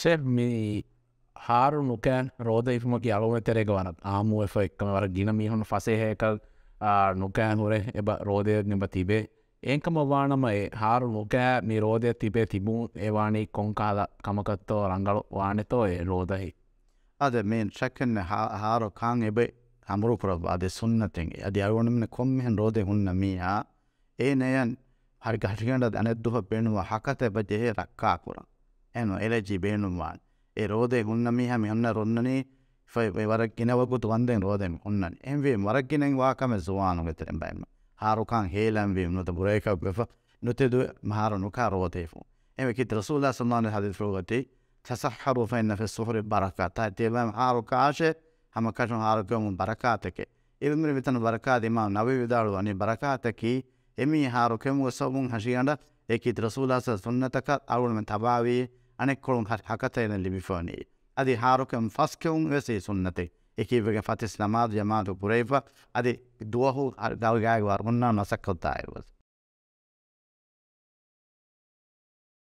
Set මේ හාරු නොකෑන් රෝධ ඉම කියලුව තෙරෙක වන ආමුව එක්ම වර ගින මිහුණු පසේහයකල් නොකෑන් හොරේ එබ රෝධය නිබ තිබේ ඒකම වානම ඒ හාරු නොකෑ නිරෝධය තිබේ තිබූ ඒවානී කොංකාල කමකත්තෝ රංගලු වානෙතෝ ඒ රෝධහි. අද මේ ශක්කන්න හාරු කාං එබේ අමරුපුරබ අද සුන්නතෙන්ගේ අද අවනමන කොම්මෙන් රෝධය හුන්න මීහා ඒ නයන් හරිගටිකට දැනැද්දුහ පෙනුව හකත එබ ජෙහේ රක්කා පුරා. ಏನು ಎಲಚಿ ಬೇಣು ಮಾ ಎ ರೋದೆ ಹುನ್ನಮಿ ಹಮಿ ಹನ್ನ ರೊನ್ನನಿ ಫೈ ವರಕ್ಕಿನ ವಗುತ್ ವಂದೆನ್ ರೋದೆನ್ ಹುನ್ನನಿ ಎಂ ವಿ ಮರಕ್ಕಿನೆಂಗ್ ವಾಕಮೆ ಸುವಾನು ಗೆತರೆಂ ಬೈಮ ಹಾರುಕಾಂ ಹೇಲಂ ವಿ ನುತ ಬುರೇಕ ಗಫ نتدو مهار نكار وطيفو إما كيت رسول الله صلى الله عليه وسلم فوقتي تسحروا فإن في السحر بركة تأتي بهم عارك عاشة هم كاشون عارك يوم بركاتك إذا من بيتنا بركات إمام نبي بدارو أني بركاتك إمي عارك يوم وسبون هشيانا إكيد رسول الله صلى أول من تباوي අනෙක්කොළුම් හකතයන ලිබිෆෝනී අධි හාරුකම් ෆස්කවුන් වෙසේ සුන්නතෙක් එකීවගේ ෆතිස් නමාද ජමාතු පුරේප අධි දුවහු අර්ගවගෑග වර්මුන්නා නොසක්කොත්තායවස්.